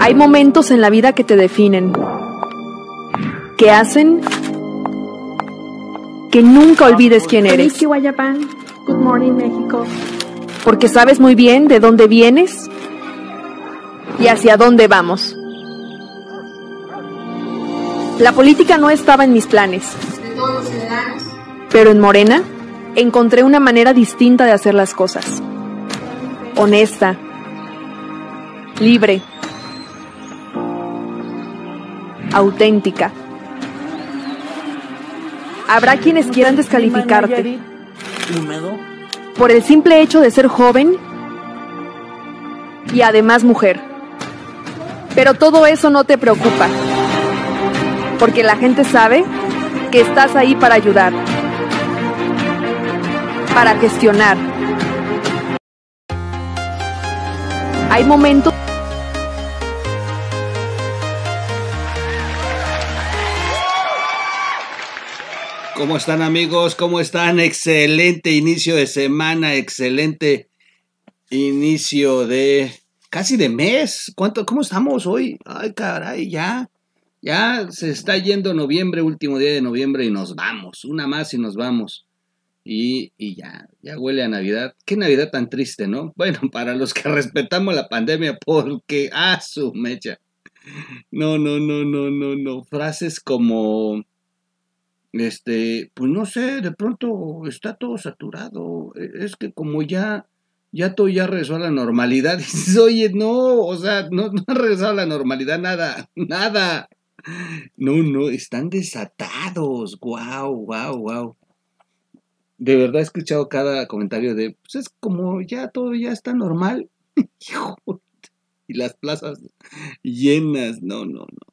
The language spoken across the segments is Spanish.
Hay momentos en la vida que te definen, que hacen que nunca olvides quién eres. México. Porque sabes muy bien de dónde vienes y hacia dónde vamos. La política no estaba en mis planes. Pero en Morena encontré una manera distinta de hacer las cosas. Honesta, libre, auténtica. Habrá quienes quieran descalificarte por el simple hecho de ser joven y además mujer. Pero todo eso no te preocupa, porque la gente sabe que estás ahí para ayudar, para gestionar. Hay momentos ¿Cómo están amigos? ¿Cómo están? Excelente inicio de semana, excelente inicio de casi de mes. ¿Cuánto, ¿Cómo estamos hoy? Ay, caray, ya. Ya se está yendo noviembre, último día de noviembre y nos vamos. Una más y nos vamos. Y, ya, ya huele a Navidad. Qué Navidad tan triste, ¿no? Bueno, para los que respetamos la pandemia, porque ah, su mecha. No, no, no, no, no, no. Frases como este, pues no sé, de pronto está todo saturado, e-, es que como ya, ya todo ya regresó a la normalidad, dices, oye, no, o sea, no, no ha regresado a la normalidad nada, nada. No, no, están desatados, wow, wow, wow. De verdad he escuchado cada comentario de, pues es como ya todo ya está normal. y las plazas llenas, no, no, no.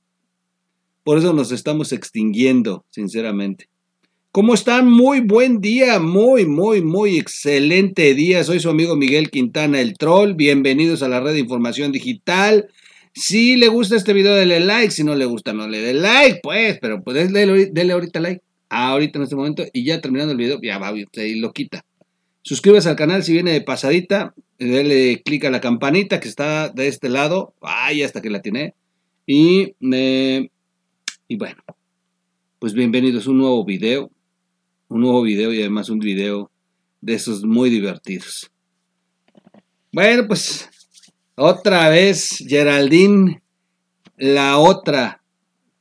Por eso nos estamos extinguiendo, sinceramente. ¿Cómo están? Muy buen día, muy, muy, muy excelente día. Soy su amigo Miguel Quintana, el troll. Bienvenidos a la red de información digital. Si le gusta este video, denle like. Si no le gusta, no le dé like, pues. Pero pues denle, ahorita like. Ahorita en este momento. Y ya terminando el video, ya va, se lo quita. Suscríbase al canal si viene de pasadita. Denle clic a la campanita que está de este lado. Ay, hasta que la tiene. Y eh, y bueno, pues bienvenidos a un nuevo video, un nuevo video y además un video de esos muy divertidos. Bueno, pues otra vez Geraldine, la otra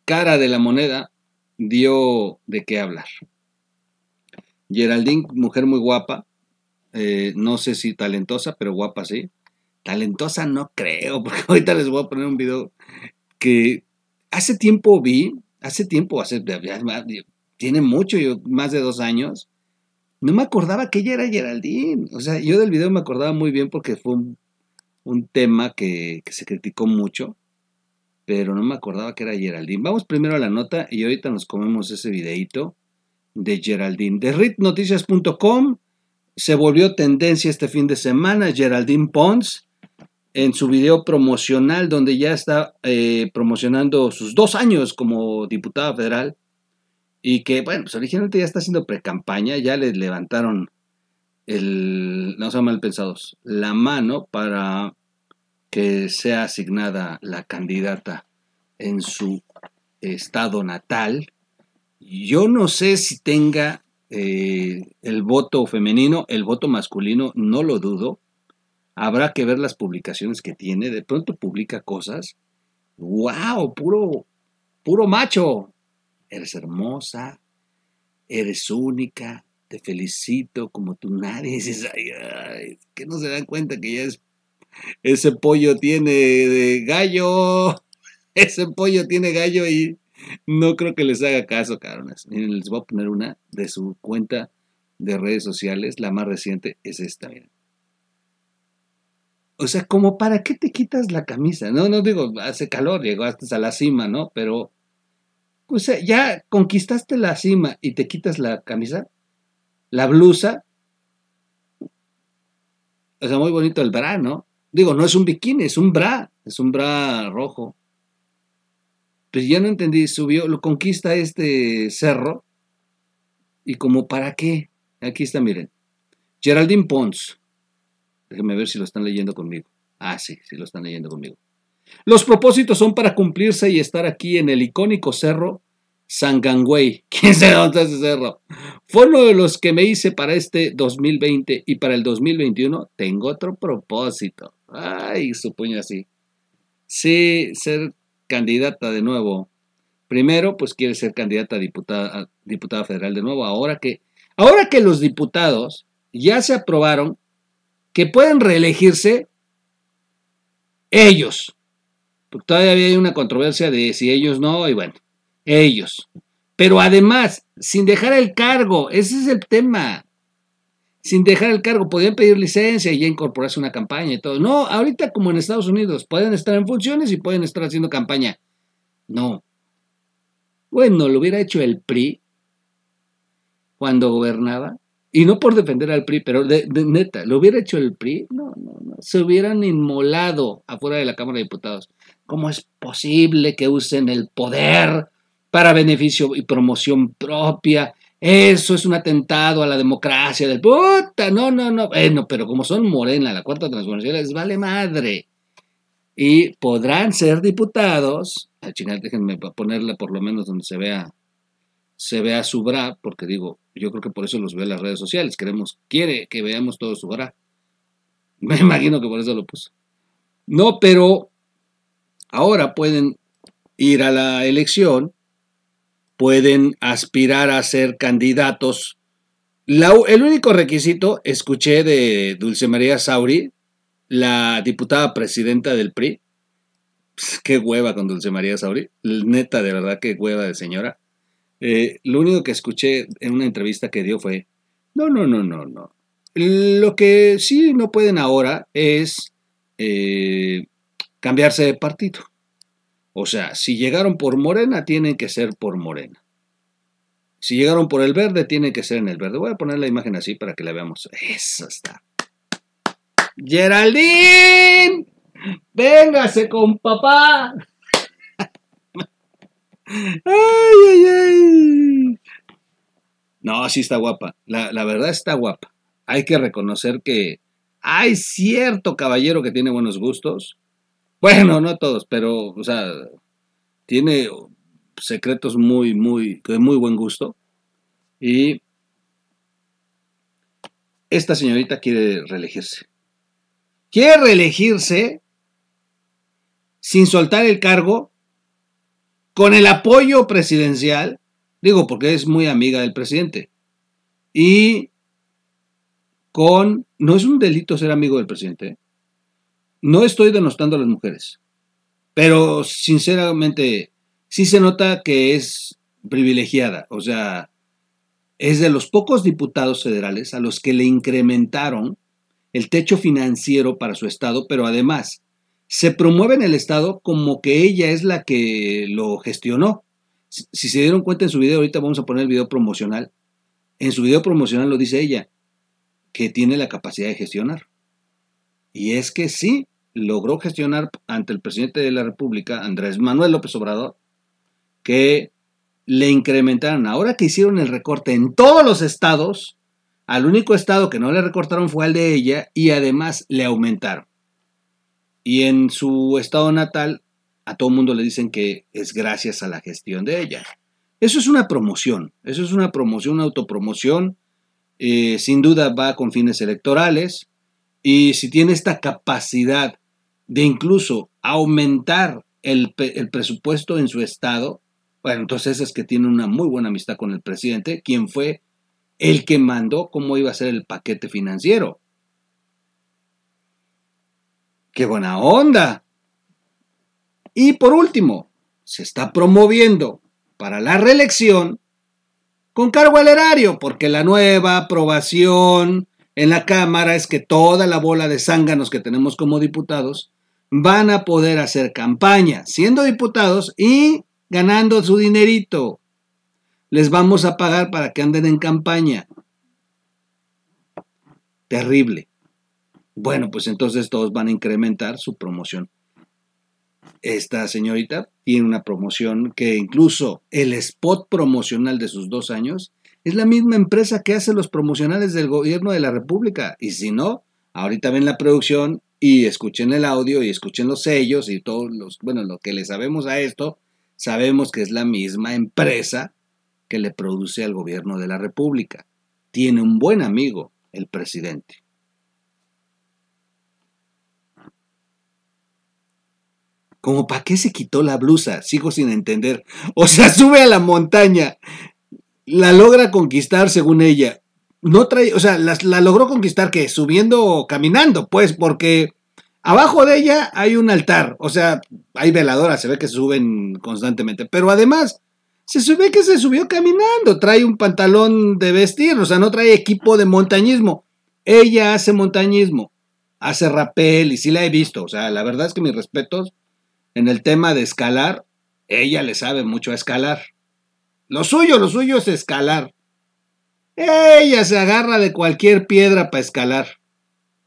cara de la moneda, dio de qué hablar. Geraldine, mujer muy guapa, eh, no sé si talentosa, pero guapa sí. Talentosa no creo, porque ahorita les voy a poner un video que hace tiempo vi, hace tiempo, hace, tiene mucho, yo, más de dos años, no me acordaba que ella era Geraldine. O sea, yo del video me acordaba muy bien porque fue un, tema que, se criticó mucho, pero no me acordaba que era Geraldine. Vamos primero a la nota y ahorita nos comemos ese videito de Geraldine. De ritnoticias.com se volvió tendencia este fin de semana Geraldine Pons en su video promocional donde ya está eh, promocionando sus dos años como diputada federal y que, bueno, pues originalmente ya está haciendo pre-campaña, ya le levantaron el, no sean mal pensados, la mano para que sea asignada la candidata en su estado natal. Yo no sé si tenga eh, el voto femenino, el voto masculino, no lo dudo, Habrá que ver las publicaciones que tiene. De pronto publica cosas. ¡Wow! Puro, puro macho. Eres hermosa. Eres única. Te felicito como tú nadie. que no se dan cuenta que ya es. Ese pollo tiene de gallo. Ese pollo tiene gallo y no creo que les haga caso, caronas. Miren, les voy a poner una de su cuenta de redes sociales. La más reciente es esta, miren. O sea, como para qué te quitas la camisa, ¿no? No digo, hace calor, llegaste a la cima, ¿no? Pero, o sea, ya conquistaste la cima y te quitas la camisa, la blusa. O sea, muy bonito el bra, ¿no? Digo, no es un bikini, es un bra, es un bra rojo. Pues ya no entendí, subió, lo conquista este cerro. ¿Y como para qué? Aquí está, miren. Geraldine Pons, Déjenme ver si lo están leyendo conmigo. Ah, sí, sí lo están leyendo conmigo. Los propósitos son para cumplirse y estar aquí en el icónico cerro Sangangüey. ¿Quién sabe dónde es ese cerro? Fue uno de los que me hice para este 2020 y para el 2021 tengo otro propósito. Ay, supongo así. Sí, ser candidata de nuevo. Primero, pues quiere ser candidata a diputada, diputada federal de nuevo. Ahora que, ahora que los diputados ya se aprobaron que pueden reelegirse ellos. Porque todavía hay una controversia de si ellos no, y bueno, ellos. Pero además, sin dejar el cargo, ese es el tema. Sin dejar el cargo, podían pedir licencia y ya incorporarse a una campaña y todo. No, ahorita como en Estados Unidos, pueden estar en funciones y pueden estar haciendo campaña. No. Bueno, lo hubiera hecho el PRI cuando gobernaba. Y no por defender al PRI, pero de, neta, ¿lo hubiera hecho el PRI? No, no, no. Se hubieran inmolado afuera de la Cámara de Diputados. ¿Cómo es posible que usen el poder para beneficio y promoción propia? Eso es un atentado a la democracia del puta. No, no, no. Bueno, pero como son morena, la cuarta transformación les vale madre. Y podrán ser diputados. Al final déjenme ponerla por lo menos donde se vea, se vea su bra, porque digo, yo creo que por eso los ve en las redes sociales. Queremos, quiere que veamos todo su hora. Me imagino que por eso lo puso. No, pero ahora pueden ir a la elección, pueden aspirar a ser candidatos. el único requisito, escuché de Dulce María Sauri, la diputada presidenta del PRI. qué hueva con Dulce María Sauri. Neta, de verdad, qué hueva de señora. Eh, lo único que escuché en una entrevista que dio fue, no, no, no, no, no. Lo que sí no pueden ahora es eh, cambiarse de partido. O sea, si llegaron por Morena, tienen que ser por Morena. Si llegaron por el verde, tienen que ser en el verde. Voy a poner la imagen así para que la veamos. Eso está. Geraldine, véngase con papá ay, ay, ay. No, sí está guapa. La, verdad está guapa. Hay que reconocer que hay cierto caballero que tiene buenos gustos. Bueno, no todos, pero, o sea, tiene secretos muy, muy, de muy buen gusto. Y esta señorita quiere reelegirse. Quiere reelegirse sin soltar el cargo con el apoyo presidencial, digo porque es muy amiga del presidente, y con, no es un delito ser amigo del presidente, ¿eh? no estoy denostando a las mujeres, pero sinceramente sí se nota que es privilegiada, o sea, es de los pocos diputados federales a los que le incrementaron el techo financiero para su estado, pero además se promueve en el Estado como que ella es la que lo gestionó. Si, se dieron cuenta en su video, ahorita vamos a poner el video promocional. En su video promocional lo dice ella, que tiene la capacidad de gestionar. Y es que sí, logró gestionar ante el presidente de la República, Andrés Manuel López Obrador, que le incrementaron. Ahora que hicieron el recorte en todos los estados, al único estado que no le recortaron fue al de ella y además le aumentaron. Y en su estado natal, a todo mundo le dicen que es gracias a la gestión de ella. Eso es una promoción, eso es una promoción, una autopromoción. Eh, sin duda va con fines electorales. Y si tiene esta capacidad de incluso aumentar el, el presupuesto en su estado, bueno, entonces es que tiene una muy buena amistad con el presidente, quien fue el que mandó cómo iba a ser el paquete financiero. ¡Qué buena onda! Y por último, se está promoviendo para la reelección con cargo al erario, porque la nueva aprobación en la Cámara es que toda la bola de zánganos que tenemos como diputados van a poder hacer campaña siendo diputados y ganando su dinerito. Les vamos a pagar para que anden en campaña. Terrible. Bueno, pues entonces todos van a incrementar su promoción. Esta señorita tiene una promoción que incluso el spot promocional de sus dos años es la misma empresa que hace los promocionales del gobierno de la República. Y si no, ahorita ven la producción y escuchen el audio y escuchen los sellos y todos los, bueno, lo que le sabemos a esto, sabemos que es la misma empresa que le produce al gobierno de la República. Tiene un buen amigo, el presidente. ¿Cómo ¿para qué se quitó la blusa? Sigo sin entender. O sea, sube a la montaña. La logra conquistar según ella. No trae, o sea, la, logró conquistar que subiendo o caminando, pues, porque abajo de ella hay un altar. O sea, hay veladoras, se ve que suben constantemente. Pero además, se sube que se subió caminando. Trae un pantalón de vestir, o sea, no trae equipo de montañismo. Ella hace montañismo, hace rapel y sí la he visto. O sea, la verdad es que mis respetos en el tema de escalar, ella le sabe mucho a escalar. Lo suyo, lo suyo es escalar. Ella se agarra de cualquier piedra para escalar.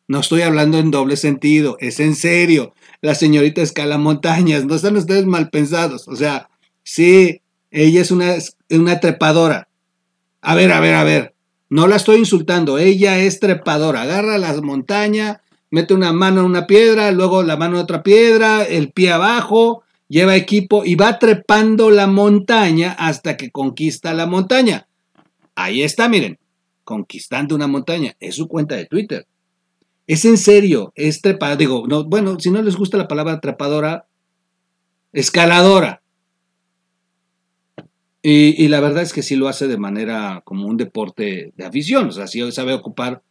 No estoy hablando en doble sentido, es en serio. La señorita escala montañas, no están ustedes mal pensados. O sea, sí, ella es una, una trepadora. A ver, a ver, a ver. No la estoy insultando, ella es trepadora. Agarra las montañas, mete una mano en una piedra, luego la mano en otra piedra, el pie abajo, lleva equipo y va trepando la montaña hasta que conquista la montaña. Ahí está, miren, conquistando una montaña. Es su cuenta de Twitter. Es en serio, es trepadora. Digo, no, bueno, si no les gusta la palabra trepadora, escaladora. Y, y, la verdad es que sí lo hace de manera como un deporte de afición, o sea, sí sabe ocupar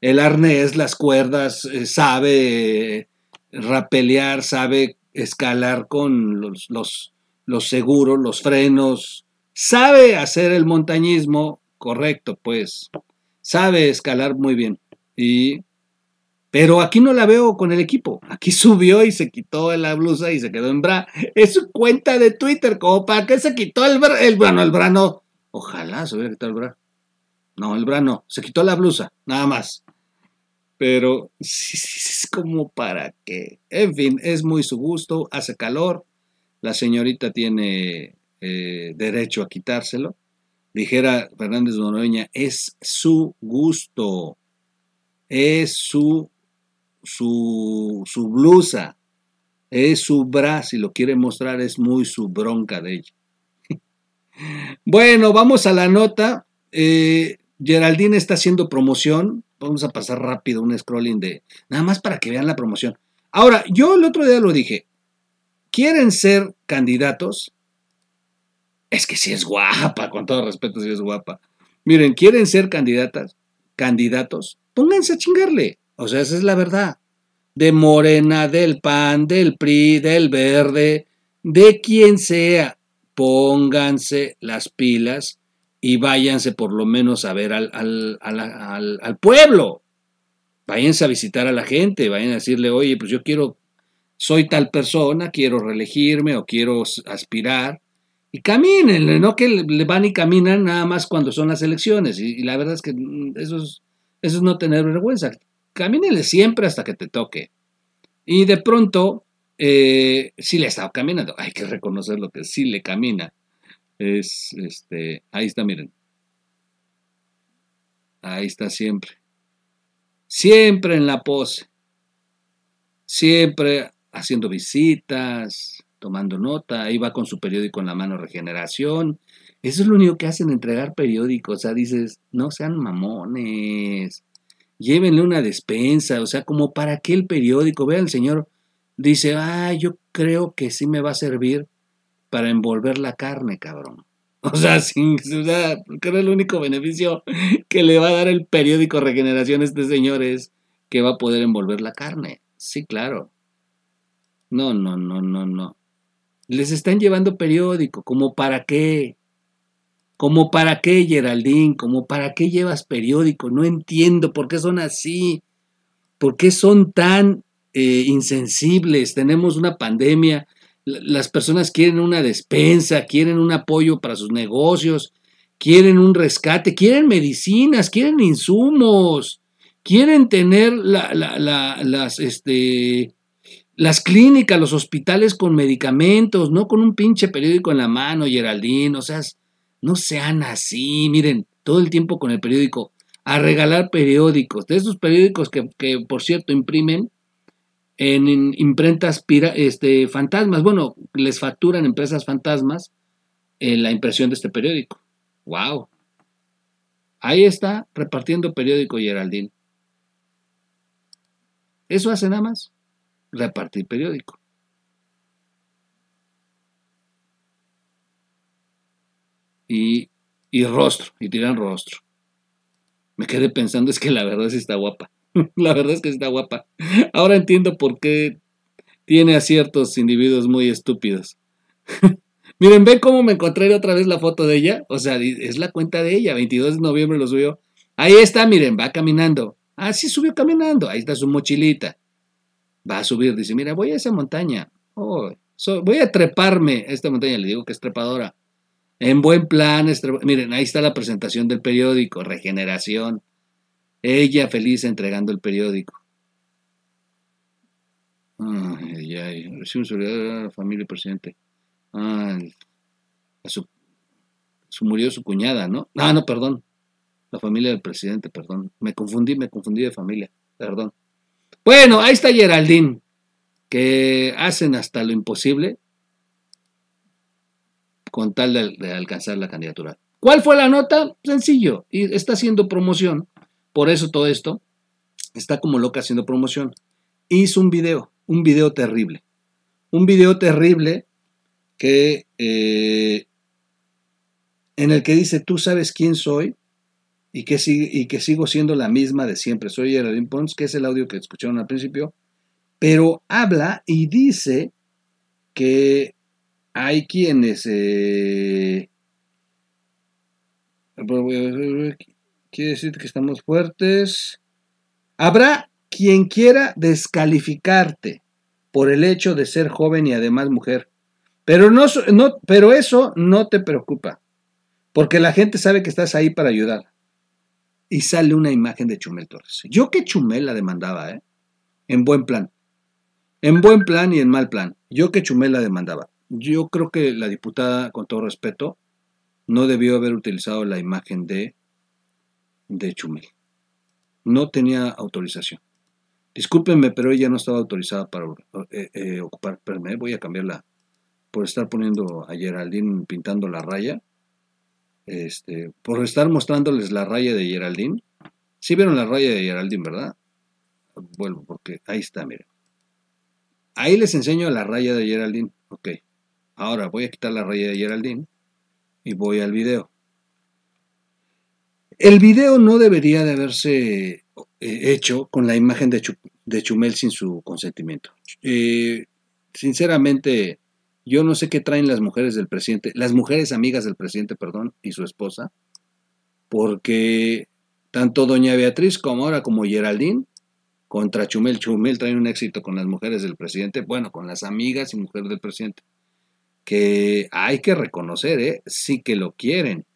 el arnés, las cuerdas, eh, sabe eh, rapelear, sabe escalar con los, los, los seguros, los frenos, sabe hacer el montañismo correcto, pues sabe escalar muy bien. Y, pero aquí no la veo con el equipo. Aquí subió y se quitó la blusa y se quedó en bra. Es su cuenta de Twitter, como para qué se quitó el, bra, el brano, el brano. Ojalá se hubiera quitado el bra. No, el brano. Se quitó la blusa, nada más pero es como para que, en fin, es muy su gusto, hace calor, la señorita tiene eh, derecho a quitárselo. Dijera Fernández Noroña, es su gusto, es su, su, blusa, es su brazo si lo quiere mostrar, es muy su bronca de ella. bueno, vamos a la nota. Eh, Geraldine está haciendo promoción vamos a pasar rápido un scrolling de nada más para que vean la promoción. Ahora, yo el otro día lo dije, ¿quieren ser candidatos? Es que si es guapa, con todo respeto, si es guapa. Miren, ¿quieren ser candidatas? Candidatos, pónganse a chingarle. O sea, esa es la verdad. De Morena, del PAN, del PRI, del Verde, de quien sea, pónganse las pilas y váyanse por lo menos a ver al, pueblo. Váyanse a visitar a la gente, vayan a decirle, oye, pues yo quiero, soy tal persona, quiero reelegirme o quiero aspirar. Y caminen, no que le van y caminan nada más cuando son las elecciones. Y, la verdad es que mm, eso es, eso es no tener vergüenza. Caminele siempre hasta que te toque. Y de pronto, eh, sí le estado caminando. Hay que reconocer lo que sí le camina es, este, ahí está, miren. Ahí está siempre. Siempre en la pose. Siempre haciendo visitas, tomando nota. Ahí va con su periódico en la mano, regeneración. Eso es lo único que hacen, entregar periódicos. O sea, dices, no sean mamones. Llévenle una despensa. O sea, como para que el periódico. Vea el señor, dice, ah, yo creo que sí me va a servir para envolver la carne, cabrón. O sea, sin, o sea, el único beneficio que le va a dar el periódico Regeneración a este señor es que va a poder envolver la carne. Sí, claro. No, no, no, no, no. Les están llevando periódico, ¿como para qué? ¿Como para qué, Geraldine? ¿Cómo para qué llevas periódico? No entiendo por qué son así. ¿Por qué son tan eh, insensibles? Tenemos una pandemia, las personas quieren una despensa, quieren un apoyo para sus negocios, quieren un rescate, quieren medicinas, quieren insumos, quieren tener la, la, las, este, las clínicas, los hospitales con medicamentos, no con un pinche periódico en la mano, Geraldine, o sea, no sean así, miren, todo el tiempo con el periódico, a regalar periódicos, de esos periódicos que por cierto imprimen en, imprentas este, fantasmas. Bueno, les facturan empresas fantasmas la impresión de este periódico. ¡Wow! Ahí está repartiendo periódico Geraldine. Eso hace nada más, repartir periódico. Y, y rostro, y tiran rostro. Me quedé pensando, es que la verdad sí está guapa. la verdad es que está guapa. Ahora entiendo por qué tiene a ciertos individuos muy estúpidos. Miren, ven cómo me encontré otra vez la foto de ella. O sea, es la cuenta de ella. 22 de noviembre lo subió. Ahí está, miren, va caminando. Ah, sí, subió caminando. Ahí está su mochilita. Va a subir. Dice, mira, voy a esa montaña. Oh, voy a treparme esta montaña. Le digo que es trepadora. En buen plan. Miren, ahí está la presentación del periódico. Regeneración. Ella feliz entregando el periódico. Ay, ay, recibe a la familia del presidente. Ay, su, murió su cuñada, ¿no? Ah, no, perdón. La familia del presidente, perdón. Me confundí, me confundí de familia, perdón. Bueno, ahí está Geraldine, que hacen hasta lo imposible con tal de, de alcanzar la candidatura. ¿Cuál fue la nota? Sencillo, y está haciendo promoción por eso todo esto está como loca haciendo promoción. Hizo un video, un video terrible. Un video terrible que eh, en el que dice, tú sabes quién soy y que, que sigo siendo la misma de siempre. Soy Geraldine Pons, que es el audio que escucharon al principio, pero habla y dice que hay quienes... Eh, Quiere decir que estamos fuertes. Habrá quien quiera descalificarte por el hecho de ser joven y además mujer. Pero, no, no, pero eso no te preocupa, porque la gente sabe que estás ahí para ayudar. Y sale una imagen de Chumel Torres. Yo que Chumel la demandaba, ¿eh? En buen plan. En buen plan y en mal plan. Yo que Chumel la demandaba. Yo creo que la diputada, con todo respeto, no debió haber utilizado la imagen de de Chumel. No tenía autorización. Discúlpenme, pero ella no estaba autorizada para eh, eh, ocupar. voy a cambiarla por estar poniendo a Geraldine pintando la raya. Este, por estar mostrándoles la raya de Geraldine. Si vieron la raya de Geraldine, ¿verdad? Vuelvo, porque ahí está, miren. Ahí les enseño la raya de Geraldine. Ok. Ahora voy a quitar la raya de Geraldine y voy al video. El video no debería de haberse eh, hecho con la imagen de, Chumel sin su consentimiento. Eh, sinceramente, yo no sé qué traen las mujeres del presidente, las mujeres amigas del presidente, perdón, y su esposa, porque tanto doña Beatriz como ahora como Geraldine contra Chumel. Chumel traen un éxito con las mujeres del presidente, bueno, con las amigas y mujeres del presidente, que hay que reconocer, ¿eh? sí que lo quieren.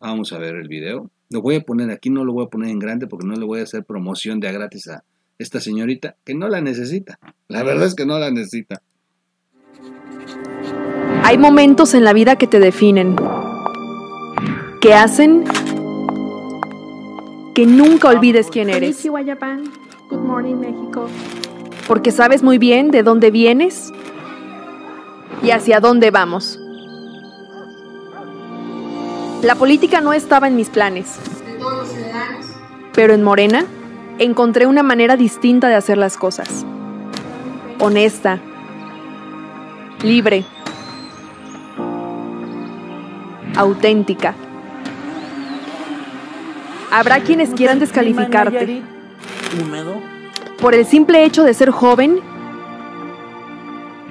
Vamos a ver el video. Lo voy a poner aquí, no lo voy a poner en grande porque no le voy a hacer promoción de a gratis a esta señorita que no la necesita. La verdad es que no la necesita. Hay momentos en la vida que te definen, que hacen que nunca olvides quién eres. Porque sabes muy bien de dónde vienes y hacia dónde vamos. La política no estaba en mis planes. Pero en Morena encontré una manera distinta de hacer las cosas. Honesta. Libre. Auténtica. Habrá quienes quieran descalificarte. Por el simple hecho de ser joven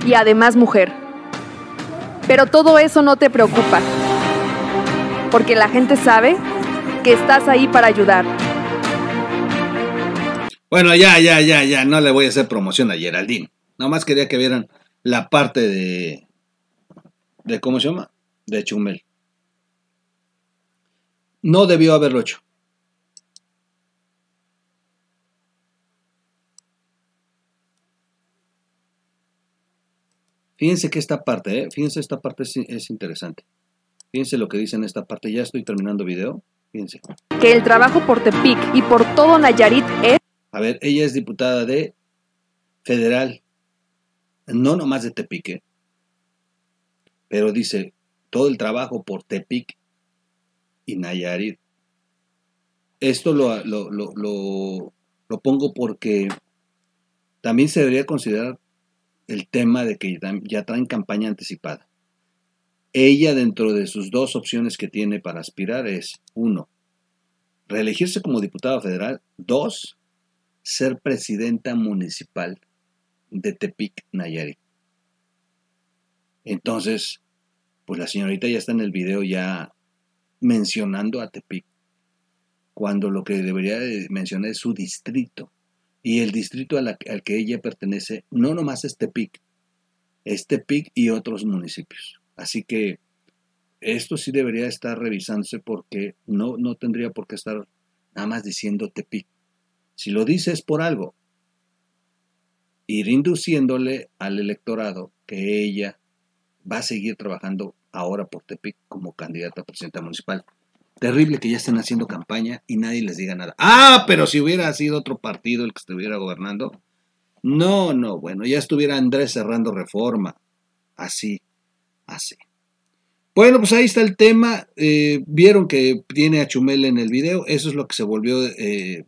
y además mujer. Pero todo eso no te preocupa porque la gente sabe que estás ahí para ayudar. Bueno, ya, ya, ya, ya, no le voy a hacer promoción a Geraldine. Nomás quería que vieran la parte de... de ¿Cómo se llama? De Chumel. No debió haberlo hecho. Fíjense que esta parte, ¿eh? fíjense esta parte es interesante. Fíjense lo que dice en esta parte, ya estoy terminando video. Fíjense. Que el trabajo por Tepic y por todo Nayarit es... A ver, ella es diputada de federal, no nomás de Tepic, ¿eh? pero dice, todo el trabajo por Tepic y Nayarit. Esto lo, lo pongo porque también se debería considerar el tema de que ya traen campaña anticipada. Ella dentro de sus dos opciones que tiene para aspirar es, uno, reelegirse como diputada federal, dos, ser presidenta municipal de Tepic Nayarit. Entonces, pues la señorita ya está en el video ya mencionando a Tepic, cuando lo que debería mencionar es su distrito. Y el distrito al que ella pertenece no nomás es Tepic, es Tepic y otros municipios. Así que esto sí debería estar revisándose porque no, no tendría por qué estar nada más diciendo Tepic. Si lo dices por algo, ir induciéndole al electorado que ella va a seguir trabajando ahora por Tepic como candidata a presidenta municipal. Terrible que ya estén haciendo campaña y nadie les diga nada. Ah, pero si hubiera sido otro partido el que estuviera gobernando. No, no, bueno, ya estuviera Andrés cerrando reforma. Así, Así. Bueno, pues ahí está el tema. Eh, vieron que tiene a Chumel en el video. Eso es lo que se volvió eh,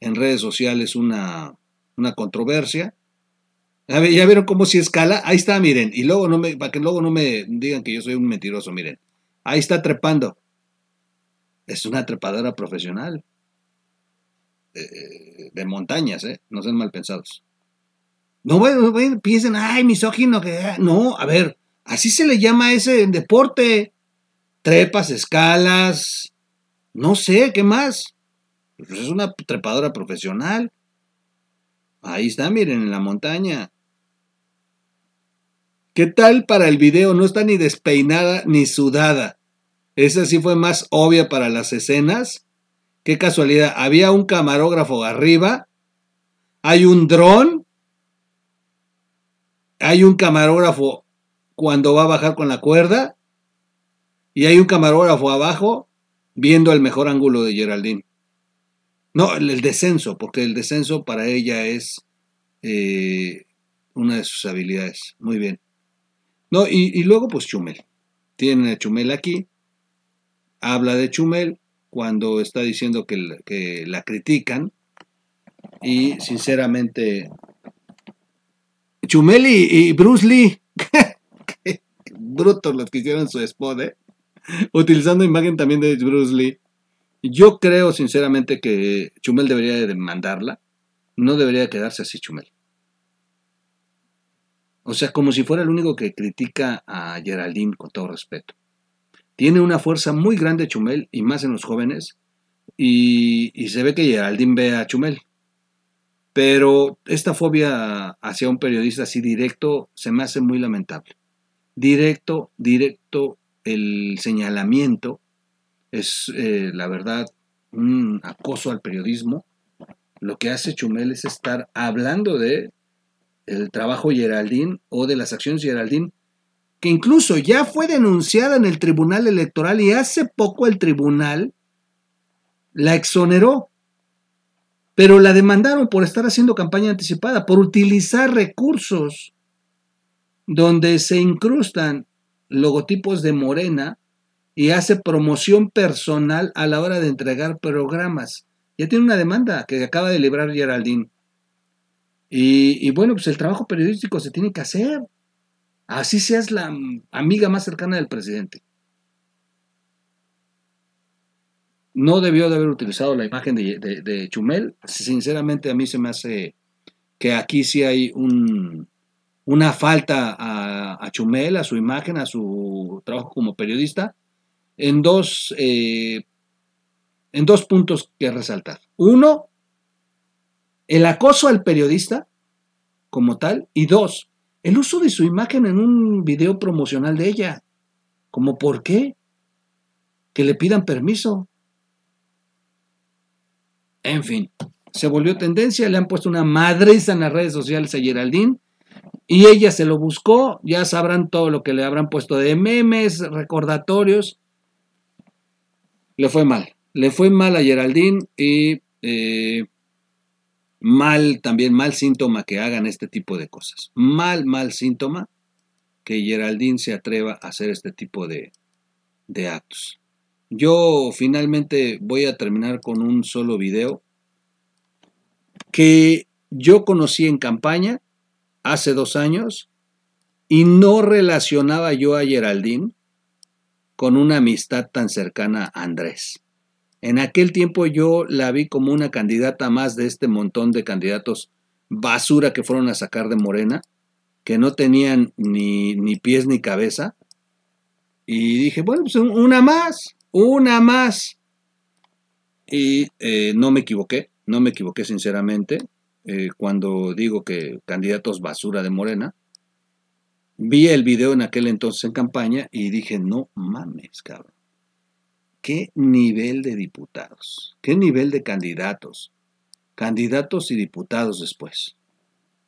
en redes sociales una, controversia. ya vieron cómo si escala. Ahí está, miren. Y luego no me, para que luego no me digan que yo soy un mentiroso, miren. Ahí está trepando. Es una trepadora profesional. Eh, de montañas, ¿eh? No sean mal pensados. No, bueno, piensen, ay, misógino. Que... Ah, no, a ver, Así se le llama ese deporte. Trepas, escalas, no sé, ¿qué más? Pues es una trepadora profesional. Ahí está, miren, en la montaña. ¿Qué tal para el video? No está ni despeinada ni sudada. Esa sí fue más obvia para las escenas. Qué casualidad. Había un camarógrafo arriba. Hay un dron. Hay un camarógrafo cuando va a bajar con la cuerda y hay un camarógrafo abajo viendo el mejor ángulo de Geraldine. No, el descenso, porque el descenso para ella es eh, una de sus habilidades. Muy bien. No, y, luego pues Chumel. Tiene a Chumel aquí. Habla de Chumel cuando está diciendo que, la critican. Y sinceramente, Chumel y, y Bruce Lee. brutos los que hicieron su spot, ¿eh? utilizando imagen también de Bruce Lee. Yo creo sinceramente que Chumel debería demandarla. No debería quedarse así Chumel. O sea, como si fuera el único que critica a Geraldine con todo respeto. Tiene una fuerza muy grande Chumel y más en los jóvenes. Y, y se ve que Geraldine ve a Chumel. Pero esta fobia hacia un periodista así directo se me hace muy lamentable directo, directo el señalamiento, es eh, la verdad un acoso al periodismo. Lo que hace Chumel es estar hablando de el trabajo Geraldín o de las acciones Geraldín, que incluso ya fue denunciada en el Tribunal Electoral y hace poco el tribunal la exoneró, pero la demandaron por estar haciendo campaña anticipada, por utilizar recursos donde se incrustan logotipos de Morena y hace promoción personal a la hora de entregar programas. Ya tiene una demanda que acaba de librar Geraldine. Y, bueno, pues el trabajo periodístico se tiene que hacer. Así seas la amiga más cercana del presidente. no debió de haber utilizado la imagen de, de, Chumel. Sinceramente a mí se me hace que aquí sí hay un, una falta a, Chumel, a su imagen, a su trabajo como periodista, en dos, eh, en dos puntos que resaltar. Uno, el acoso al periodista como tal, y dos, el uso de su imagen en un video promocional de ella. como por qué? Que le pidan permiso. En fin, se volvió tendencia, le han puesto una madreza en las redes sociales a Geraldine y ella se lo buscó, ya sabrán todo lo que le habrán puesto de memes, recordatorios. Le fue mal, le fue mal a Geraldine y eh, mal también, mal síntoma que hagan este tipo de cosas. Mal, mal síntoma que Geraldine se atreva a hacer este tipo de, de actos. Yo finalmente voy a terminar con un solo video que yo conocí en campaña, hace dos años y no relacionaba yo a Geraldine con una amistad tan cercana a Andrés. En aquel tiempo yo la vi como una candidata más de este montón de candidatos basura que fueron a sacar de Morena, que no tenían ni, pies ni cabeza. Y dije, bueno, pues una más, una más. Y eh, no me equivoqué, no me equivoqué sinceramente. Eh, cuando digo que candidatos basura de Morena, vi el video en aquel entonces en campaña y dije, no mames, cabrón. ¿Qué nivel de diputados? ¿Qué nivel de candidatos? Candidatos y diputados después.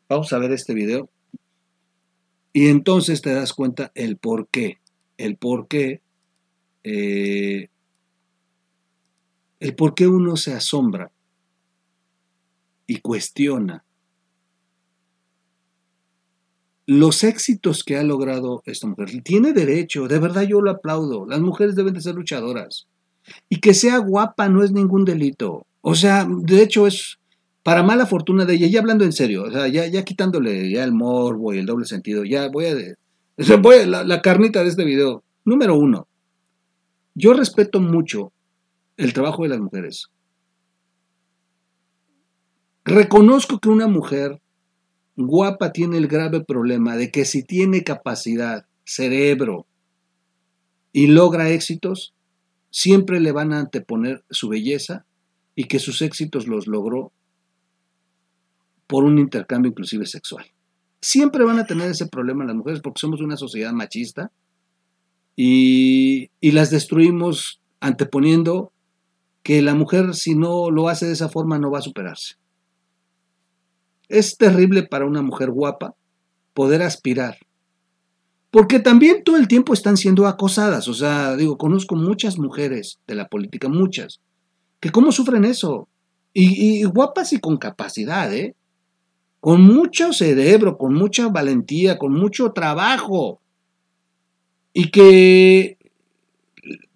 Vamos a ver este video. Y entonces te das cuenta el por qué. El por qué. Eh, el por qué uno se asombra y cuestiona los éxitos que ha logrado esta mujer. Tiene derecho, de verdad yo lo aplaudo. Las mujeres deben de ser luchadoras. Y que sea guapa no es ningún delito. O sea, de hecho es para mala fortuna de ella, ya hablando en serio, ya, ya quitándole ya el morbo y el doble sentido, ya voy a... voy la, la carnita de este video. Número uno, yo respeto mucho el trabajo de las mujeres. Reconozco que una mujer guapa tiene el grave problema de que si tiene capacidad, cerebro y logra éxitos, siempre le van a anteponer su belleza y que sus éxitos los logró por un intercambio inclusive sexual. Siempre van a tener ese problema las mujeres porque somos una sociedad machista y, y las destruimos anteponiendo que la mujer si no lo hace de esa forma no va a superarse es terrible para una mujer guapa poder aspirar. Porque también todo el tiempo están siendo acosadas. O sea, digo, conozco muchas mujeres de la política, muchas, que cómo sufren eso. Y, guapas y con capacidad, ¿eh? Con mucho cerebro, con mucha valentía, con mucho trabajo. Y que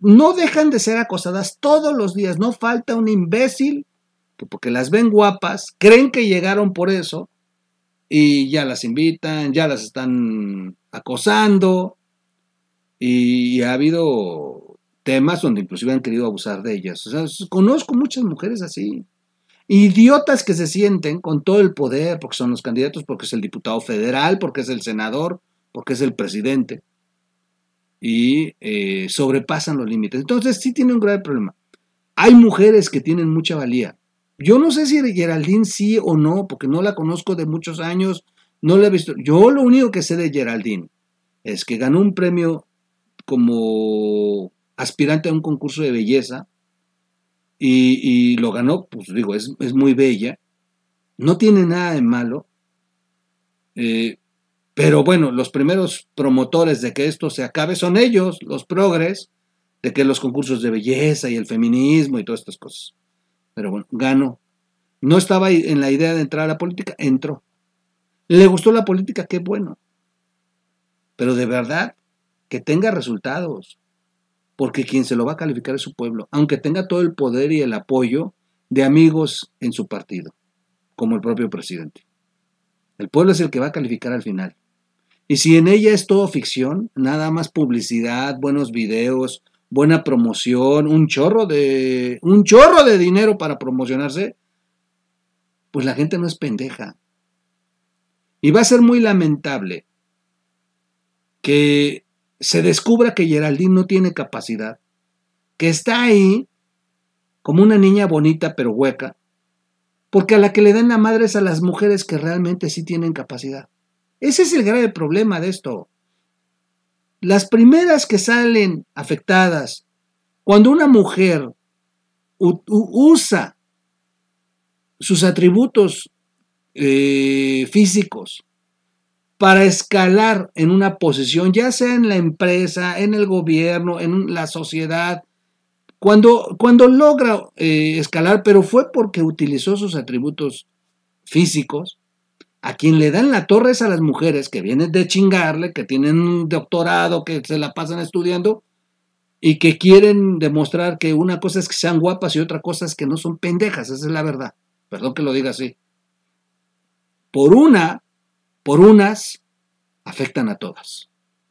no dejan de ser acosadas todos los días. No falta un imbécil porque las ven guapas, creen que llegaron por eso y ya las invitan, ya las están acosando y ha habido temas donde inclusive han querido abusar de ellas. conozco muchas mujeres así. Idiotas que se sienten con todo el poder, porque son los candidatos, porque es el diputado federal, porque es el senador, porque es el presidente. Y eh, sobrepasan los límites. Entonces sí tiene un grave problema. Hay mujeres que tienen mucha valía, yo no sé si Geraldine sí o no, porque no la conozco de muchos años, no la he visto. Yo lo único que sé de Geraldine es que ganó un premio como aspirante a un concurso de belleza y, lo ganó, pues digo, es, muy bella, no tiene nada de malo, eh, pero bueno, los primeros promotores de que esto se acabe son ellos, los progres, de que los concursos de belleza y el feminismo y todas estas cosas pero bueno, ganó. No estaba en la idea de entrar a la política, entró. Le gustó la política, qué bueno. Pero de verdad, que tenga resultados, porque quien se lo va a calificar es su pueblo, aunque tenga todo el poder y el apoyo de amigos en su partido, como el propio presidente. El pueblo es el que va a calificar al final. Y si en ella es todo ficción, nada más publicidad, buenos videos, buena promoción, un chorro de un chorro de dinero para promocionarse, pues la gente no es pendeja. Y va a ser muy lamentable que se descubra que Geraldine no tiene capacidad, que está ahí como una niña bonita pero hueca, porque a la que le dan la madre es a las mujeres que realmente sí tienen capacidad. Ese es el grave problema de esto. Las primeras que salen afectadas cuando una mujer usa sus atributos eh, físicos para escalar en una posición, ya sea en la empresa, en el gobierno, en la sociedad, cuando, cuando logra eh, escalar, pero fue porque utilizó sus atributos físicos, a quien le dan la torre es a las mujeres que vienen de chingarle, que tienen un doctorado, que se la pasan estudiando y que quieren demostrar que una cosa es que sean guapas y otra cosa es que no son pendejas. Esa es la verdad. Perdón que lo diga así. Por una, por unas, afectan a todas.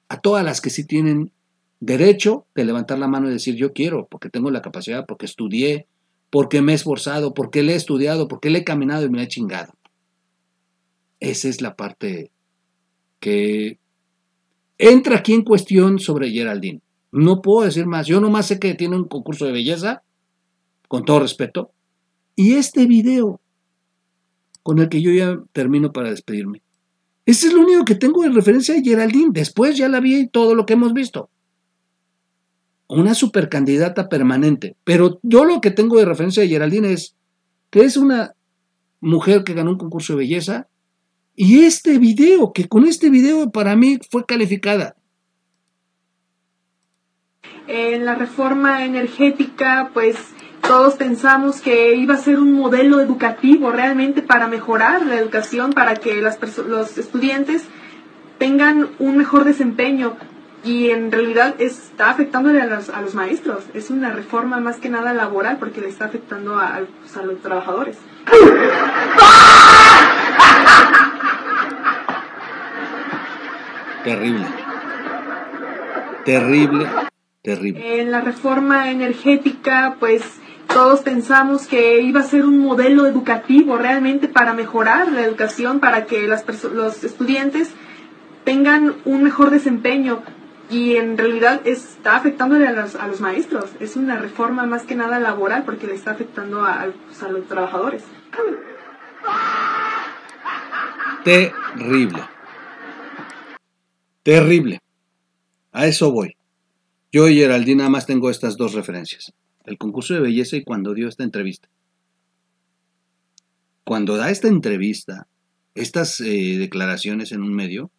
A todas las que sí tienen derecho de levantar la mano y decir yo quiero, porque tengo la capacidad, porque estudié, porque me he esforzado, porque le he estudiado, porque le he caminado y me he chingado. Esa es la parte que entra aquí en cuestión sobre Geraldine. No puedo decir más. Yo nomás sé que tiene un concurso de belleza, con todo respeto. Y este video, con el que yo ya termino para despedirme. Ese es lo único que tengo de referencia de Geraldine. Después ya la vi y todo lo que hemos visto. Una supercandidata permanente. Pero yo lo que tengo de referencia de Geraldine es que es una mujer que ganó un concurso de belleza, y este video, que con este video para mí fue calificada. En la reforma energética, pues todos pensamos que iba a ser un modelo educativo realmente para mejorar la educación, para que las los estudiantes tengan un mejor desempeño. Y en realidad está afectándole a los, maestros. Es una reforma más que nada laboral porque le está afectando a, a los trabajadores. Terrible. Terrible, terrible. En la reforma energética, pues todos pensamos que iba a ser un modelo educativo realmente para mejorar la educación, para que las los estudiantes tengan un mejor desempeño y en realidad está afectándole a los, maestros. Es una reforma más que nada laboral porque le está afectando a pues, los trabajadores. Terrible. Terrible. A eso voy. Yo y Geraldine nada más tengo estas dos referencias. El concurso de belleza y cuando dio esta entrevista. Cuando da esta entrevista, estas eh, declaraciones en un medio,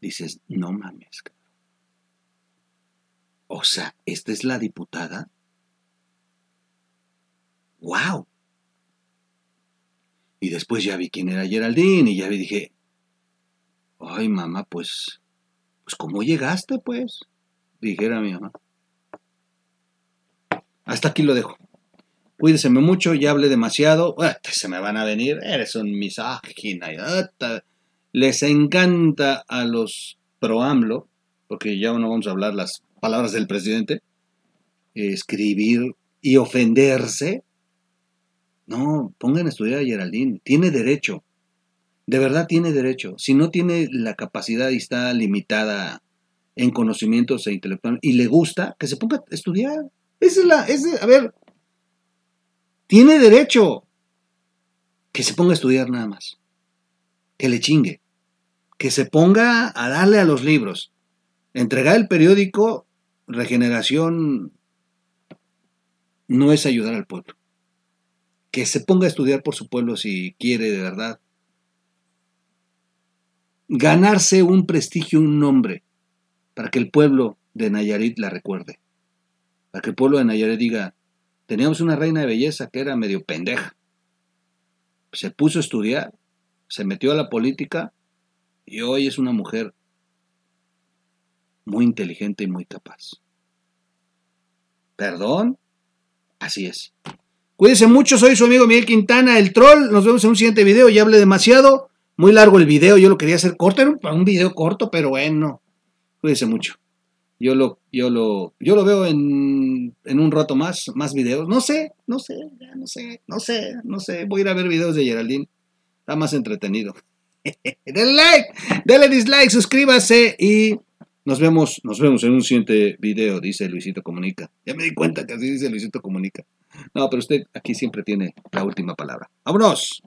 dices, no mames. O sea, esta es la diputada. ¡Wow! Y después ya vi quién era Geraldine y ya vi, dije, ay mamá, pues pues, ¿cómo llegaste, pues? Dijera mi mamá. Hasta aquí lo dejo. Cuídeseme mucho, ya hablé demasiado. Pues, se me van a venir, eres un miságina. Les encanta a los proamlo porque ya no vamos a hablar las palabras del presidente, escribir y ofenderse. No, pongan a estudiar a Geraldine. Tiene derecho de verdad tiene derecho. Si no tiene la capacidad y está limitada en conocimientos e intelectual y le gusta, que se ponga a estudiar. Esa es la, a ver, tiene derecho que se ponga a estudiar nada más. Que le chingue. Que se ponga a darle a los libros. Entregar el periódico Regeneración no es ayudar al pueblo. Que se ponga a estudiar por su pueblo si quiere de verdad ganarse un prestigio, un nombre, para que el pueblo de Nayarit la recuerde. Para que el pueblo de Nayarit diga, teníamos una reina de belleza que era medio pendeja. Se puso a estudiar, se metió a la política y hoy es una mujer muy inteligente y muy capaz. ¿Perdón? Así es. Cuídense mucho, soy su amigo Miguel Quintana, el troll. Nos vemos en un siguiente video, ya hablé demasiado. Muy largo el video, yo lo quería hacer corto, era un, video corto, pero bueno, cuídense mucho. Yo lo, yo lo, yo lo veo en, en un rato más, más videos. No sé, no sé, no sé, no sé, no sé. Voy a ir a ver videos de Geraldine. Está más entretenido. denle like, denle dislike, suscríbase y nos vemos, nos vemos en un siguiente video, dice Luisito Comunica. Ya me di cuenta que así dice Luisito Comunica. No, pero usted aquí siempre tiene la última palabra. ¡Vámonos!